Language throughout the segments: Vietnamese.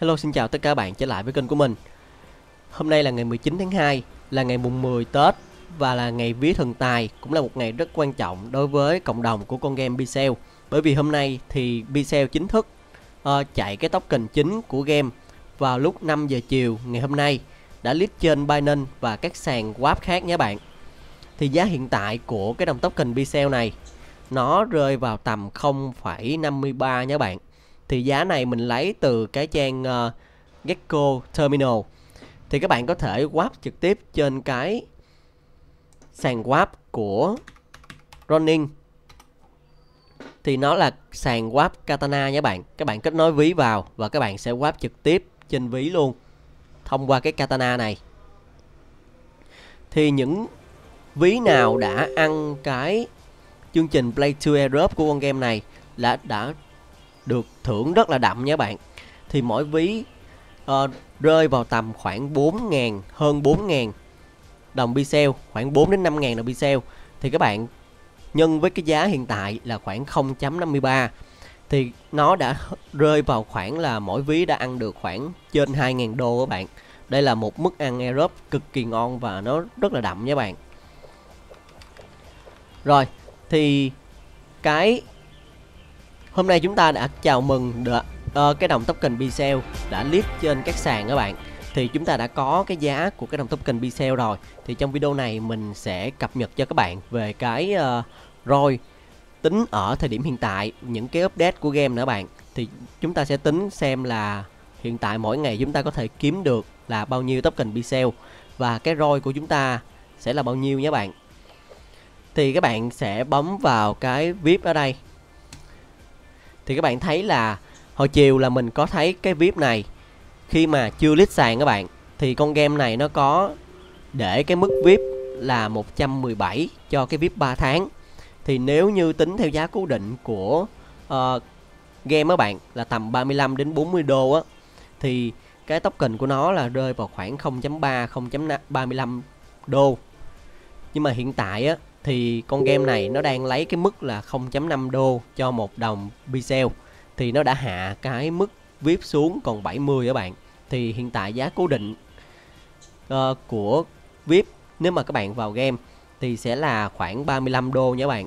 Hello xin chào tất cả bạn trở lại với kênh của mình Hôm nay là ngày 19 tháng 2 là ngày mùng 10 Tết và là ngày vía thần tài cũng là một ngày rất quan trọng đối với cộng đồng của con game Pixel bởi vì hôm nay thì Pixel chính thức uh, chạy cái tóc kình chính của game vào lúc 5 giờ chiều ngày hôm nay đã list trên Binance và các sàn web khác nhé bạn thì giá hiện tại của cái đồng tóc kình Pixel này nó rơi vào tầm 0,53 nhé bạn thì giá này mình lấy từ cái trang uh, Gecko Terminal thì các bạn có thể swap trực tiếp trên cái sàn swap của Ronin thì nó là sàn swap Katana nha bạn các bạn kết nối ví vào và các bạn sẽ swap trực tiếp trên ví luôn thông qua cái Katana này thì những ví nào đã ăn cái chương trình Play to Europe của con game này là đã được thưởng rất là đậm nha bạn thì mỗi ví uh, rơi vào tầm khoảng 4.000 hơn 4.000 đồng bisel khoảng 4 đến 5.000 đồng bisel thì các bạn nhân với cái giá hiện tại là khoảng 0.53 thì nó đã rơi vào khoảng là mỗi ví đã ăn được khoảng trên 2.000 đô các bạn đây là một mức ăn Europe cực kỳ ngon và nó rất là đậm nha bạn rồi thì cái Hôm nay chúng ta đã chào mừng được uh, cái đồng token Bsell đã list trên các sàn các bạn. Thì chúng ta đã có cái giá của cái đồng token Bsell rồi. Thì trong video này mình sẽ cập nhật cho các bạn về cái uh, ROI tính ở thời điểm hiện tại, những cái update của game nữa bạn. Thì chúng ta sẽ tính xem là hiện tại mỗi ngày chúng ta có thể kiếm được là bao nhiêu token Bsell và cái ROI của chúng ta sẽ là bao nhiêu nhé bạn. Thì các bạn sẽ bấm vào cái VIP ở đây thì các bạn thấy là hồi chiều là mình có thấy cái vip này khi mà chưa lít sàn các bạn thì con game này nó có để cái mức vip là 117 cho cái vip 3 tháng thì nếu như tính theo giá cố định của uh, game các bạn là tầm 35 đến 40 đô á thì cái token của nó là rơi vào khoảng 0.3 0.35 đô nhưng mà hiện tại á thì con game này nó đang lấy cái mức là 0.5 đô cho một đồng pixel thì nó đã hạ cái mức VIP xuống còn 70 các bạn thì hiện tại giá cố định uh, của VIP nếu mà các bạn vào game thì sẽ là khoảng 35 đô nha các bạn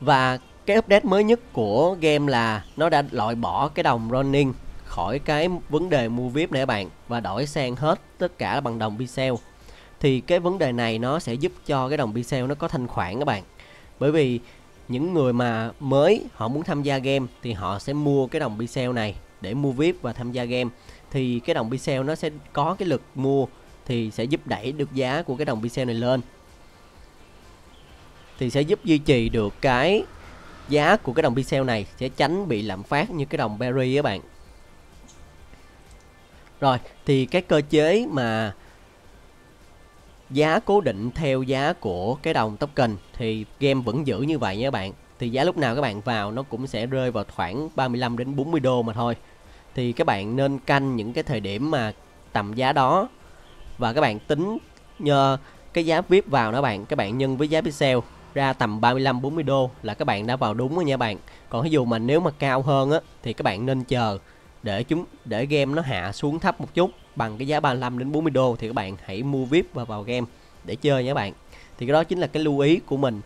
và cái update mới nhất của game là nó đã loại bỏ cái đồng running khỏi cái vấn đề mua VIP này các bạn và đổi sang hết tất cả bằng đồng pixel thì cái vấn đề này nó sẽ giúp cho cái đồng pixel nó có thanh khoản các bạn bởi vì những người mà mới họ muốn tham gia game thì họ sẽ mua cái đồng pixel này để mua vip và tham gia game thì cái đồng pixel nó sẽ có cái lực mua thì sẽ giúp đẩy được giá của cái đồng pixel này lên thì sẽ giúp duy trì được cái giá của cái đồng pixel này sẽ tránh bị lạm phát như cái đồng berry các bạn rồi thì cái cơ chế mà giá cố định theo giá của cái đồng token thì game vẫn giữ như vậy nha các bạn thì giá lúc nào các bạn vào nó cũng sẽ rơi vào khoảng 35 đến 40 đô mà thôi thì các bạn nên canh những cái thời điểm mà tầm giá đó và các bạn tính nhờ cái giá VIP vào đó bạn các bạn nhân với giá pixel ra tầm 35 40 đô là các bạn đã vào đúng rồi nha bạn. Còn ví dụ mà nếu mà cao hơn á thì các bạn nên chờ để chúng để game nó hạ xuống thấp một chút bằng cái giá 35 đến 40 đô thì các bạn hãy mua VIP và vào game để chơi nha các bạn. Thì cái đó chính là cái lưu ý của mình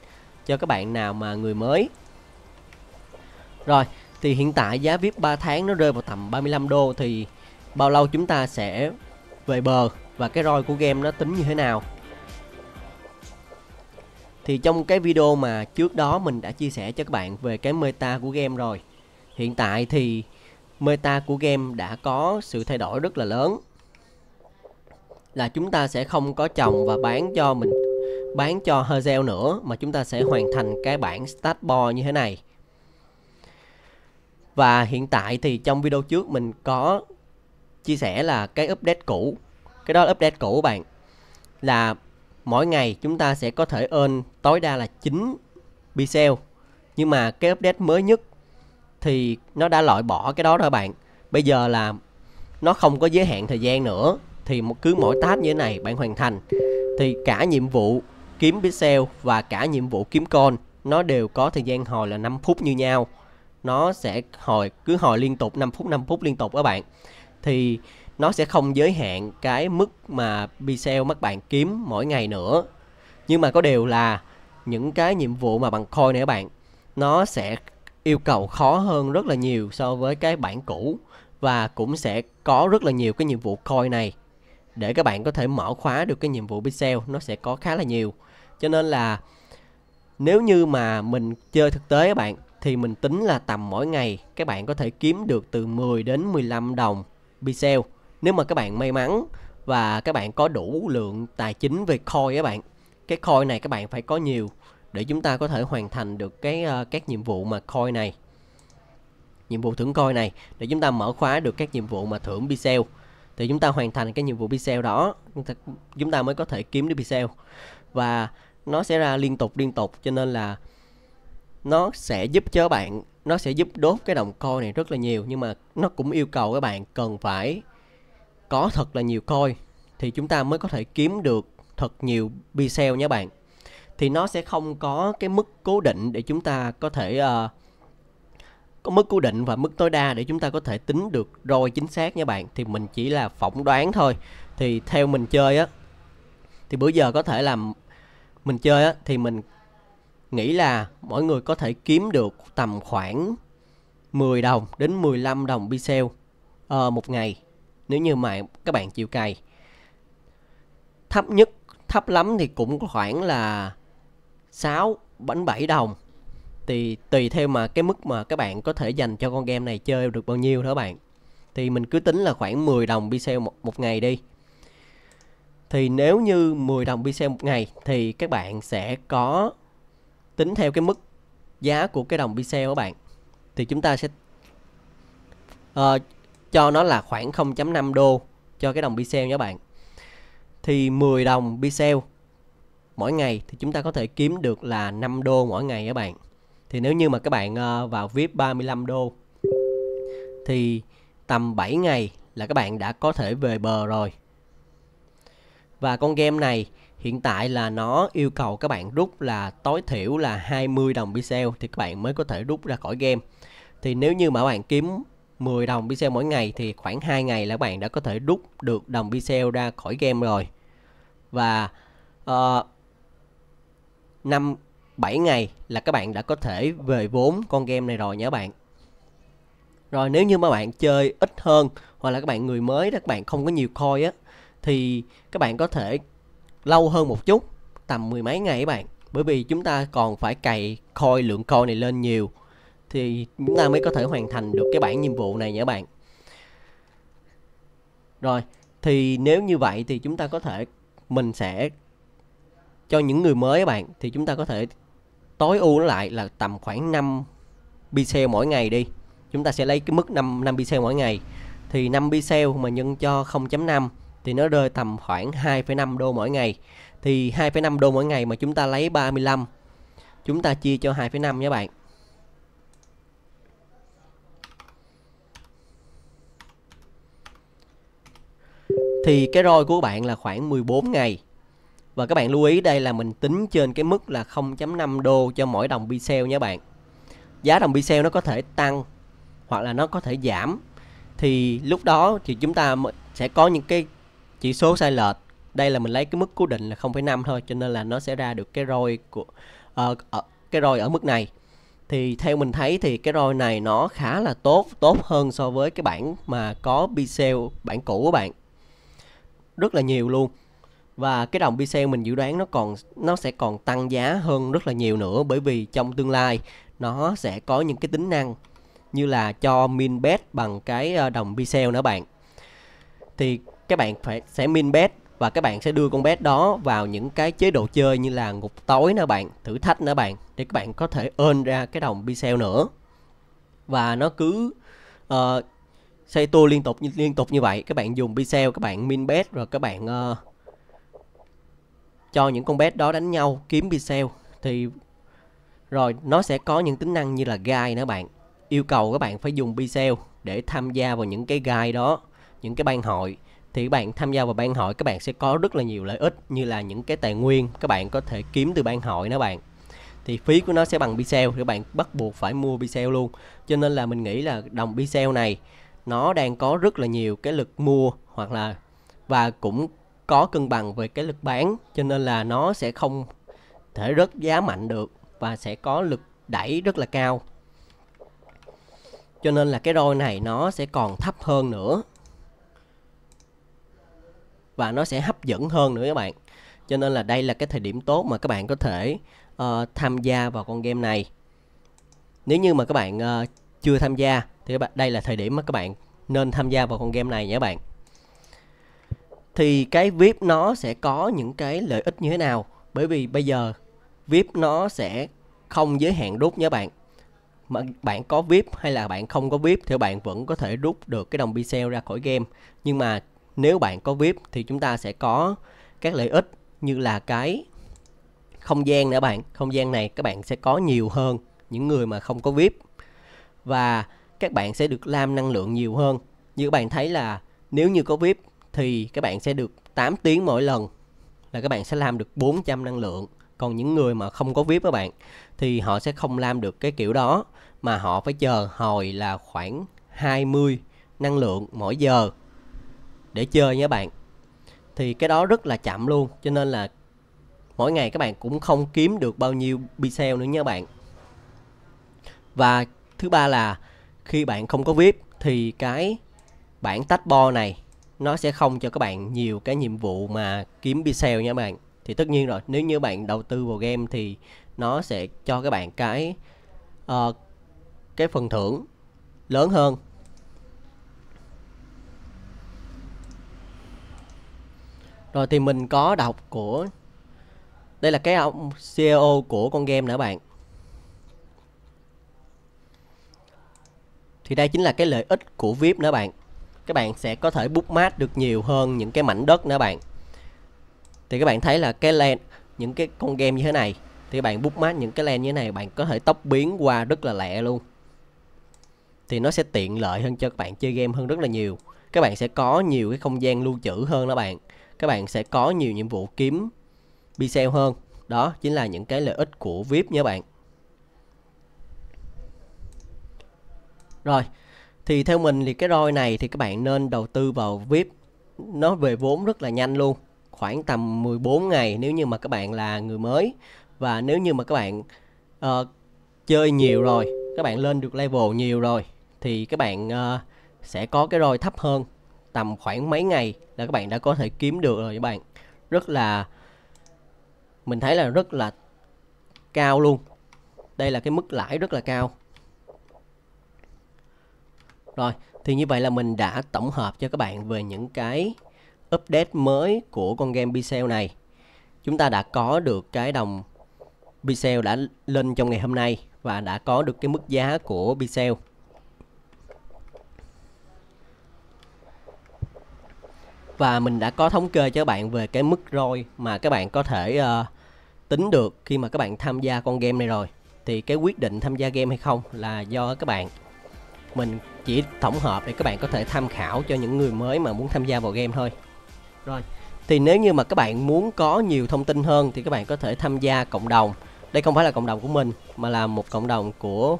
cho các bạn nào mà người mới. Rồi, thì hiện tại giá VIP 3 tháng nó rơi vào tầm 35 đô thì bao lâu chúng ta sẽ về bờ và cái roi của game nó tính như thế nào. Thì trong cái video mà trước đó mình đã chia sẻ cho các bạn về cái meta của game rồi. Hiện tại thì meta của game đã có sự thay đổi rất là lớn là chúng ta sẽ không có trồng và bán cho mình bán cho Herzel nữa mà chúng ta sẽ hoàn thành cái bảng start bo như thế này. Và hiện tại thì trong video trước mình có chia sẻ là cái update cũ, cái đó là update cũ bạn là mỗi ngày chúng ta sẽ có thể earn tối đa là 9 pixel. Nhưng mà cái update mới nhất thì nó đã loại bỏ cái đó rồi bạn. Bây giờ là nó không có giới hạn thời gian nữa thì một cứ mỗi task như thế này bạn hoàn thành thì cả nhiệm vụ kiếm pixel và cả nhiệm vụ kiếm con nó đều có thời gian hồi là 5 phút như nhau nó sẽ hồi cứ hồi liên tục 5 phút 5 phút liên tục các bạn thì nó sẽ không giới hạn cái mức mà pixel các bạn kiếm mỗi ngày nữa nhưng mà có điều là những cái nhiệm vụ mà bằng coin này các bạn nó sẽ yêu cầu khó hơn rất là nhiều so với cái bản cũ và cũng sẽ có rất là nhiều cái nhiệm vụ coin này để các bạn có thể mở khóa được cái nhiệm vụ pixel nó sẽ có khá là nhiều cho nên là nếu như mà mình chơi thực tế các bạn thì mình tính là tầm mỗi ngày các bạn có thể kiếm được từ 10 đến 15 đồng pixel nếu mà các bạn may mắn và các bạn có đủ lượng tài chính về coin các bạn cái coin này các bạn phải có nhiều để chúng ta có thể hoàn thành được cái uh, các nhiệm vụ mà coin này nhiệm vụ thưởng coin này để chúng ta mở khóa được các nhiệm vụ mà thưởng pixel thì chúng ta hoàn thành cái nhiệm vụ pixel đó chúng ta, chúng ta mới có thể kiếm được pixel và nó sẽ ra liên tục liên tục cho nên là nó sẽ giúp cho bạn nó sẽ giúp đốt cái đồng coi này rất là nhiều nhưng mà nó cũng yêu cầu các bạn cần phải có thật là nhiều coi thì chúng ta mới có thể kiếm được thật nhiều pixel nha bạn thì nó sẽ không có cái mức cố định để chúng ta có thể uh, có mức cố định và mức tối đa để chúng ta có thể tính được ROI chính xác nha bạn thì mình chỉ là phỏng đoán thôi thì theo mình chơi á thì bữa giờ có thể làm mình chơi á thì mình nghĩ là mỗi người có thể kiếm được tầm khoảng 10 đồng đến 15 đồng bisel uh, ờ, một ngày nếu như mà các bạn chịu cày thấp nhất thấp lắm thì cũng khoảng là 6 bánh 7 đồng thì tùy theo mà cái mức mà các bạn có thể dành cho con game này chơi được bao nhiêu đó bạn thì mình cứ tính là khoảng 10 đồng pixel một, một ngày đi thì nếu như 10 đồng pixel một ngày thì các bạn sẽ có tính theo cái mức giá của cái đồng pixel các bạn thì chúng ta sẽ uh, cho nó là khoảng 0.5 đô cho cái đồng pixel nhé bạn thì 10 đồng pixel mỗi ngày thì chúng ta có thể kiếm được là 5 đô mỗi ngày các bạn thì nếu như mà các bạn ờ, vào VIP 35 đô thì tầm 7 ngày là các bạn đã có thể về bờ rồi. Và con game này hiện tại là nó yêu cầu các bạn rút là tối thiểu là 20 đồng pixel thì các bạn mới có thể rút ra khỏi game. Thì nếu như mà các bạn kiếm 10 đồng pixel mỗi ngày thì khoảng 2 ngày là các bạn đã có thể rút được đồng pixel ra khỏi game rồi. Và uh, ờ, 5 7 ngày là các bạn đã có thể về vốn con game này rồi nhớ bạn rồi nếu như mà bạn chơi ít hơn hoặc là các bạn người mới đó các bạn không có nhiều coin á thì các bạn có thể lâu hơn một chút tầm mười mấy ngày các bạn bởi vì chúng ta còn phải cày coin lượng coin này lên nhiều thì chúng ta mới có thể hoàn thành được cái bản nhiệm vụ này nhớ bạn rồi thì nếu như vậy thì chúng ta có thể mình sẽ cho những người mới các bạn thì chúng ta có thể tối ưu lại là tầm khoảng 5 pixel mỗi ngày đi chúng ta sẽ lấy cái mức 5 5 pixel mỗi ngày thì 5 pixel mà nhân cho 0.5 thì nó rơi tầm khoảng 2,5 đô mỗi ngày thì 2,5 đô mỗi ngày mà chúng ta lấy 35 chúng ta chia cho 2,5 nhé bạn thì cái roi của bạn là khoảng 14 ngày và các bạn lưu ý đây là mình tính trên cái mức là 0.5 đô cho mỗi đồng Bsell nha bạn. Giá đồng Bsell nó có thể tăng hoặc là nó có thể giảm. Thì lúc đó thì chúng ta sẽ có những cái chỉ số sai lệch. Đây là mình lấy cái mức cố định là 0.5 thôi cho nên là nó sẽ ra được cái ROI của uh, uh, cái ROI ở mức này. Thì theo mình thấy thì cái ROI này nó khá là tốt, tốt hơn so với cái bản mà có Bsell bản cũ của bạn. Rất là nhiều luôn và cái đồng Bitcoin mình dự đoán nó còn nó sẽ còn tăng giá hơn rất là nhiều nữa bởi vì trong tương lai nó sẽ có những cái tính năng như là cho min bet bằng cái ờ, đồng Bitcoin nữa bạn thì các bạn phải sẽ min bet và các bạn sẽ đưa con bet đó vào những cái chế độ chơi như là ngục tối nữa bạn thử thách nữa bạn để các bạn có thể earn ra cái đồng Bitcoin nữa và nó cứ uh, xây tour liên tục liên tục như vậy các bạn dùng Bitcoin các bạn min bet rồi các bạn uh, cho những con pet đó đánh nhau kiếm pixel thì rồi nó sẽ có những tính năng như là guide nữa bạn yêu cầu các bạn phải dùng pixel để tham gia vào những cái guide đó những cái ban hội thì bạn tham gia vào ban hội các bạn sẽ có rất là nhiều lợi ích như là những cái tài nguyên các bạn có thể kiếm từ ban hội nữa bạn thì phí của nó sẽ bằng pixel các bạn bắt buộc phải mua pixel luôn cho nên là mình nghĩ là đồng pixel này nó đang có rất là nhiều cái lực mua hoặc là và cũng có cân bằng về cái lực bán cho nên là nó sẽ không thể rất giá mạnh được và sẽ có lực đẩy rất là cao cho nên là cái đôi này nó sẽ còn thấp hơn nữa và nó sẽ hấp dẫn hơn nữa các bạn cho nên là đây là cái thời điểm tốt mà các bạn có thể uh, tham gia vào con game này nếu như mà các bạn uh, chưa tham gia thì đây là thời điểm mà các bạn nên tham gia vào con game này nhé các bạn thì cái vip nó sẽ có những cái lợi ích như thế nào bởi vì bây giờ vip nó sẽ không giới hạn rút nhớ bạn mà bạn có vip hay là bạn không có vip thì bạn vẫn có thể rút được cái đồng pixel ra khỏi game nhưng mà nếu bạn có vip thì chúng ta sẽ có các lợi ích như là cái không gian nữa bạn không gian này các bạn sẽ có nhiều hơn những người mà không có vip và các bạn sẽ được làm năng lượng nhiều hơn như các bạn thấy là nếu như có vip thì các bạn sẽ được 8 tiếng mỗi lần là các bạn sẽ làm được 400 năng lượng còn những người mà không có vip các bạn thì họ sẽ không làm được cái kiểu đó mà họ phải chờ hồi là khoảng 20 năng lượng mỗi giờ để chơi nha bạn thì cái đó rất là chậm luôn cho nên là mỗi ngày các bạn cũng không kiếm được bao nhiêu pixel nữa nha bạn và thứ ba là khi bạn không có vip thì cái bản tách bo này nó sẽ không cho các bạn nhiều cái nhiệm vụ mà kiếm pixel nha các bạn thì tất nhiên rồi nếu như bạn đầu tư vào game thì nó sẽ cho các bạn cái uh, cái phần thưởng lớn hơn rồi thì mình có đọc của đây là cái ông CEO của con game nữa bạn thì đây chính là cái lợi ích của VIP nữa bạn các bạn sẽ có thể bookmark được nhiều hơn những cái mảnh đất nữa bạn thì các bạn thấy là cái land những cái con game như thế này thì các bạn bookmark những cái land như thế này bạn có thể tốc biến qua rất là lẹ luôn thì nó sẽ tiện lợi hơn cho các bạn chơi game hơn rất là nhiều các bạn sẽ có nhiều cái không gian lưu trữ hơn đó bạn các bạn sẽ có nhiều nhiệm vụ kiếm pixel hơn đó chính là những cái lợi ích của vip nha bạn rồi thì theo mình thì cái roi này thì các bạn nên đầu tư vào vip nó về vốn rất là nhanh luôn khoảng tầm 14 ngày nếu như mà các bạn là người mới và nếu như mà các bạn uh, chơi nhiều rồi các bạn lên được level nhiều rồi thì các bạn uh, sẽ có cái roi thấp hơn tầm khoảng mấy ngày là các bạn đã có thể kiếm được rồi các bạn rất là mình thấy là rất là cao luôn đây là cái mức lãi rất là cao rồi, thì như vậy là mình đã tổng hợp cho các bạn về những cái update mới của con game Bixel này. Chúng ta đã có được cái đồng Bixel đã lên trong ngày hôm nay và đã có được cái mức giá của Bixel Và mình đã có thống kê cho các bạn về cái mức ROI mà các bạn có thể uh, tính được khi mà các bạn tham gia con game này rồi. Thì cái quyết định tham gia game hay không là do các bạn mình chỉ tổng hợp để các bạn có thể tham khảo cho những người mới mà muốn tham gia vào game thôi rồi thì nếu như mà các bạn muốn có nhiều thông tin hơn thì các bạn có thể tham gia cộng đồng đây không phải là cộng đồng của mình mà là một cộng đồng của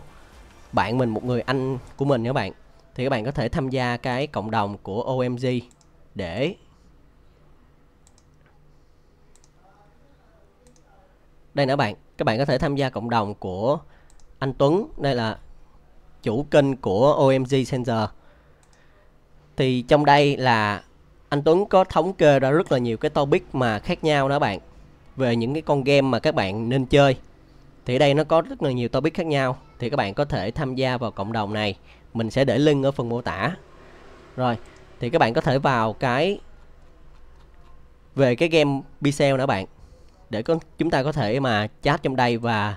bạn mình một người anh của mình các bạn thì các bạn có thể tham gia cái cộng đồng của OMG để đây nữa bạn các bạn có thể tham gia cộng đồng của anh Tuấn đây là chủ kênh của OMG Sensor thì trong đây là anh Tuấn có thống kê ra rất là nhiều cái topic mà khác nhau đó bạn về những cái con game mà các bạn nên chơi thì ở đây nó có rất là nhiều topic khác nhau thì các bạn có thể tham gia vào cộng đồng này mình sẽ để link ở phần mô tả rồi thì các bạn có thể vào cái về cái game Pixel nữa bạn để có chúng ta có thể mà chat trong đây và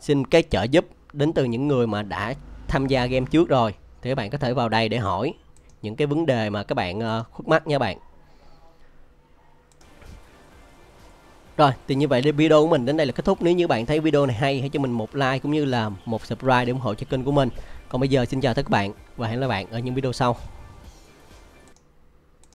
xin cái trợ giúp đến từ những người mà đã tham gia game trước rồi thì các bạn có thể vào đây để hỏi những cái vấn đề mà các bạn ờ, khúc mắc nha bạn Rồi, thì như vậy thì video của mình đến đây là kết thúc. Nếu như bạn thấy video này hay, hãy cho mình một like cũng như là một subscribe để ủng hộ cho kênh của mình. Còn bây giờ xin chào tất cả các bạn và hẹn gặp lại bạn ở những video sau.